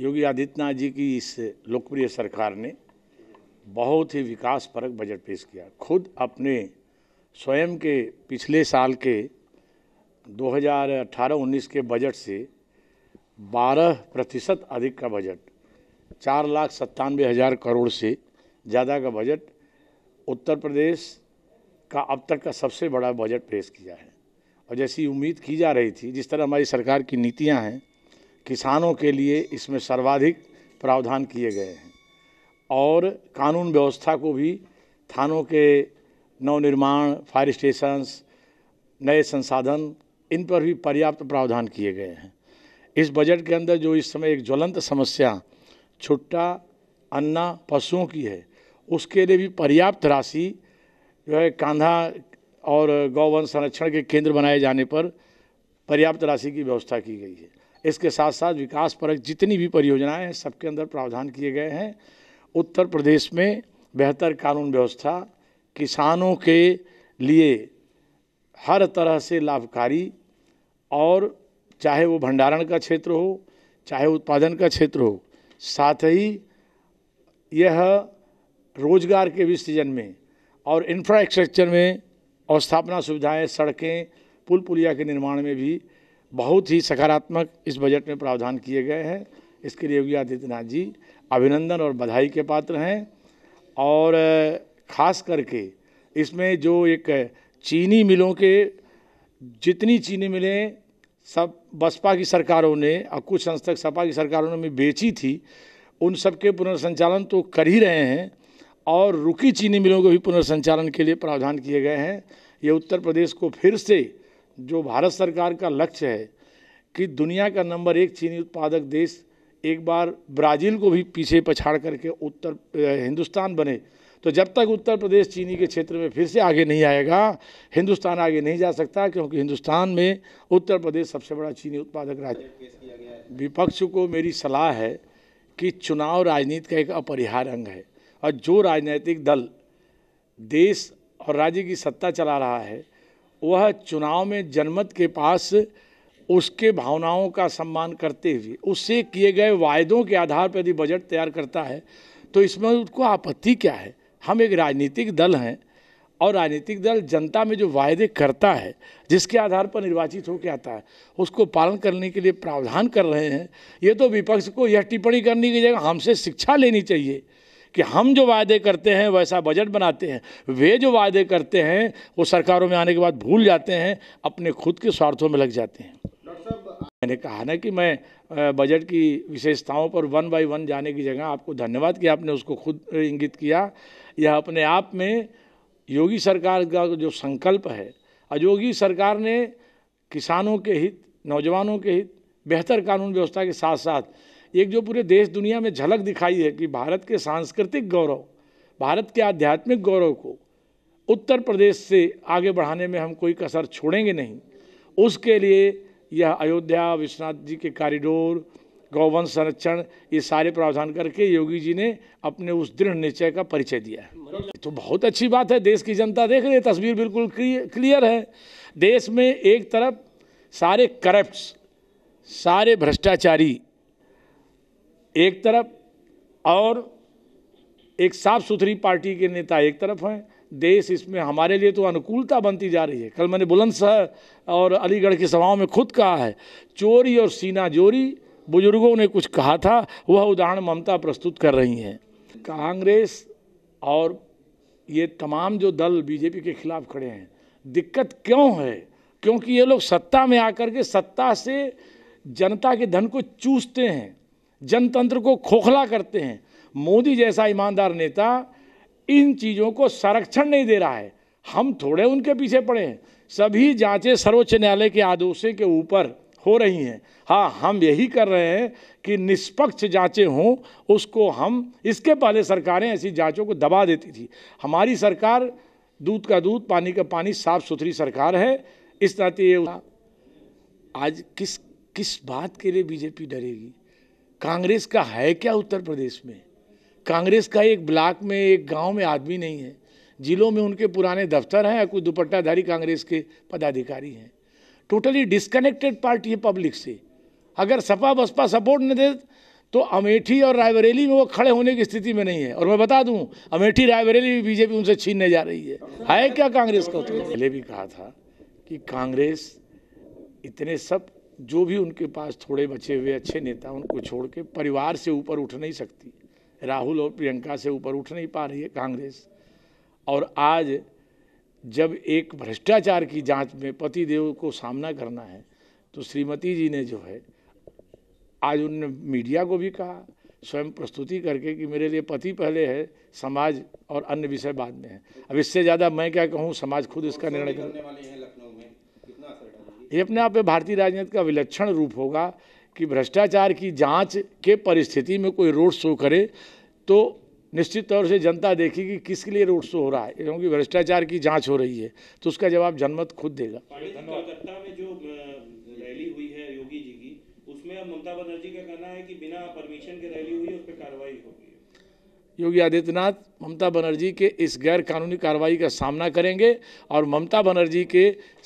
योगी आदित्यनाथ जी की इस लोकप्रिय सरकार ने बहुत ही विकास परक बजट पेश किया खुद अपने स्वयं के पिछले साल के 2018-19 के बजट से 12 प्रतिशत अधिक का बजट चार लाख सत्तानवे हज़ार करोड़ से ज़्यादा का बजट उत्तर प्रदेश का अब तक का सबसे बड़ा बजट पेश किया है और जैसी उम्मीद की जा रही थी जिस तरह हमारी सरकार की नीतियाँ हैं किसानों के लिए इसमें सर्वाधिक प्रावधान किए गए हैं और कानून व्यवस्था को भी थानों के नवनिर्माण फायर स्टेशंस नए संसाधन इन पर भी पर्याप्त प्रावधान किए गए हैं इस बजट के अंदर जो इस समय एक ज्वलंत समस्या छुट्टा अन्ना पशुओं की है उसके लिए भी पर्याप्त राशि जो है कांधा और गौवंश संरक्षण के केंद्र बनाए जाने पर पर्याप्त राशि की व्यवस्था की गई है इसके साथ साथ विकास परक जितनी भी परियोजनाएं हैं सबके अंदर प्रावधान किए गए हैं उत्तर प्रदेश में बेहतर कानून व्यवस्था किसानों के लिए हर तरह से लाभकारी और चाहे वो भंडारण का क्षेत्र हो चाहे उत्पादन का क्षेत्र हो साथ ही यह रोजगार के भी सीजन में और इंफ्रास्ट्रक्चर में और स्थापना सुविधाएं सड़कें पुल पुलिया के निर्माण में भी बहुत ही सकारात्मक इस बजट में प्रावधान किए गए हैं इसके लिए योगी आदित्यनाथ जी अभिनंदन और बधाई के पात्र हैं और ख़ास करके इसमें जो एक चीनी मिलों के जितनी चीनी मिलें सब बसपा की सरकारों ने और कुछ संस्थक सपा की सरकारों ने बेची थी उन सबके पुनर्संचालन तो कर ही रहे हैं और रुकी चीनी मिलों को भी पुनर्संचालन के लिए प्रावधान किए गए हैं ये उत्तर प्रदेश को फिर से जो भारत सरकार का लक्ष्य है कि दुनिया का नंबर एक चीनी उत्पादक देश एक बार ब्राज़ील को भी पीछे पछाड़ करके उत्तर हिंदुस्तान बने तो जब तक उत्तर प्रदेश चीनी के क्षेत्र में फिर से आगे नहीं आएगा हिंदुस्तान आगे नहीं जा सकता क्योंकि हिंदुस्तान में उत्तर प्रदेश सबसे बड़ा चीनी उत्पादक राज्य विपक्ष को मेरी सलाह है कि चुनाव राजनीति का एक अपरिहार्य अंग है और जो राजनीतिक दल देश और राज्य की सत्ता चला रहा है वह चुनाव में जनमत के पास उसके भावनाओं का सम्मान करते हुए उससे किए गए वायदों के आधार पर यदि बजट तैयार करता है तो इसमें उसको आपत्ति क्या है हम एक राजनीतिक दल हैं और राजनीतिक दल जनता में जो वायदे करता है जिसके आधार पर निर्वाचित होकर आता है उसको पालन करने के लिए प्रावधान कर रहे हैं ये तो विपक्ष को यह टिप्पणी करने की जगह हमसे शिक्षा लेनी चाहिए कि हम जो वायदे करते हैं वैसा बजट बनाते हैं वे जो वायदे करते हैं वो सरकारों में आने के बाद भूल जाते हैं अपने खुद के स्वार्थों में लग जाते हैं मैंने कहा ना कि मैं बजट की विशेषताओं पर वन बाई वन जाने की जगह आपको धन्यवाद कि आपने उसको खुद इंगित किया यह अपने आप में योगी सरकार का जो संकल्प है अयोगी सरकार ने किसानों के हित नौजवानों के हित बेहतर कानून व्यवस्था के साथ साथ एक जो पूरे देश दुनिया में झलक दिखाई है कि भारत के सांस्कृतिक गौरव भारत के आध्यात्मिक गौरव को उत्तर प्रदेश से आगे बढ़ाने में हम कोई कसर छोड़ेंगे नहीं उसके लिए यह अयोध्या विश्वनाथ जी के कॉरिडोर गौवंश संरक्षण ये सारे प्रावधान करके योगी जी ने अपने उस दृढ़ निश्चय का परिचय दिया है तो बहुत अच्छी बात है देश की जनता देख रही है तस्वीर बिल्कुल क्लियर है देश में एक तरफ सारे करप्ट सारे भ्रष्टाचारी एक तरफ और एक साफ सुथरी पार्टी के नेता एक तरफ हैं देश इसमें हमारे लिए तो अनुकूलता बनती जा रही है कल मैंने बुलंदशहर और अलीगढ़ की सभाओं में खुद कहा है चोरी और सीना जोरी बुजुर्गों ने कुछ कहा था वह उदाहरण ममता प्रस्तुत कर रही हैं कांग्रेस और ये तमाम जो दल बीजेपी के खिलाफ खड़े हैं दिक्कत क्यों है क्योंकि ये लोग सत्ता में आकर के सत्ता से जनता के धन को चूसते हैं जनतंत्र को खोखला करते हैं मोदी जैसा ईमानदार नेता इन चीज़ों को संरक्षण नहीं दे रहा है हम थोड़े उनके पीछे पड़े हैं सभी जांचें सर्वोच्च न्यायालय के आदेशों के ऊपर हो रही हैं हाँ हम यही कर रहे हैं कि निष्पक्ष जांचें हों उसको हम इसके पहले सरकारें ऐसी जांचों को दबा देती थी हमारी सरकार दूध का दूध पानी का पानी साफ सुथरी सरकार है इस नाते तो ये आज किस किस बात के लिए बीजेपी डरेगी कांग्रेस का है क्या उत्तर प्रदेश में कांग्रेस का एक ब्लॉक में एक गांव में आदमी नहीं है जिलों में उनके पुराने दफ्तर हैं या कुछ दुपट्टाधारी कांग्रेस के पदाधिकारी हैं टोटली डिस्कनेक्टेड पार्टी है पब्लिक से अगर सपा बसपा सपोर्ट न दे तो अमेठी और रायबरेली में वो खड़े होने की स्थिति में नहीं है और मैं बता दूं अमेठी रायबरेली भी बीजेपी उनसे छीनने जा रही है है क्या कांग्रेस का उत्तर पहले भी कहा था कि कांग्रेस इतने सब जो भी उनके पास थोड़े बचे हुए अच्छे नेता उनको छोड़ के परिवार से ऊपर उठ नहीं सकती राहुल और प्रियंका से ऊपर उठ नहीं पा रही है कांग्रेस और आज जब एक भ्रष्टाचार की जांच में पतिदेव को सामना करना है तो श्रीमती जी ने जो है आज उनने मीडिया को भी कहा स्वयं प्रस्तुति करके कि मेरे लिए पति पहले है समाज और अन्य विषय बाद में है अब इससे ज़्यादा मैं क्या कहूँ समाज खुद इसका निर्णय कर ये अपने आप में भारतीय राजनीति का विलक्षण रूप होगा कि भ्रष्टाचार की जांच के परिस्थिति में कोई रोड शो करे तो निश्चित तौर से जनता देखेगी कि किसके लिए रोड शो हो रहा है क्योंकि भ्रष्टाचार की जांच हो रही है तो उसका जवाब जनमत खुद देगा कलकत्ता में जो रैली हुई है योगी जी की उसमें ममता बनर्जी का कहना है कि बिना परमिशन के रैली हुई है उस पर कार्रवाई होगी योगी आदित्यनाथ ममता बनर्जी के इस गैर कानूनी कार्रवाई का सामना करेंगे और ममता बनर्जी के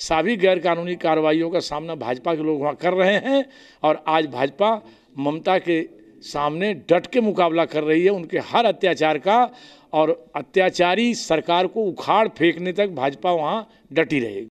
सभी गैर कानूनी कार्रवाइयों का सामना भाजपा के लोग वहाँ कर रहे हैं और आज भाजपा ममता के सामने डट के मुकाबला कर रही है उनके हर अत्याचार का और अत्याचारी सरकार को उखाड़ फेंकने तक भाजपा वहाँ डटी रहेगी